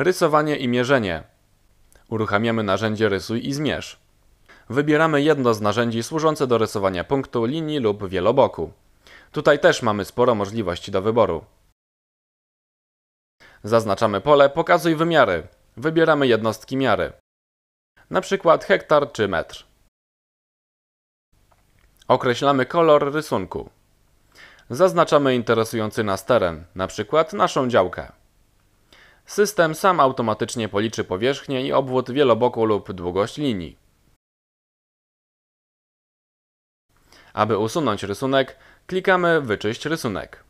Rysowanie i mierzenie. Uruchamiamy narzędzie Rysuj i Zmierz. Wybieramy jedno z narzędzi służące do rysowania punktu, linii lub wieloboku. Tutaj też mamy sporo możliwości do wyboru. Zaznaczamy pole Pokazuj wymiary. Wybieramy jednostki miary. Na przykład hektar czy metr. Określamy kolor rysunku. Zaznaczamy interesujący nas teren, na przykład naszą działkę. System sam automatycznie policzy powierzchnię i obwód wieloboku lub długość linii. Aby usunąć rysunek, klikamy Wyczyść rysunek.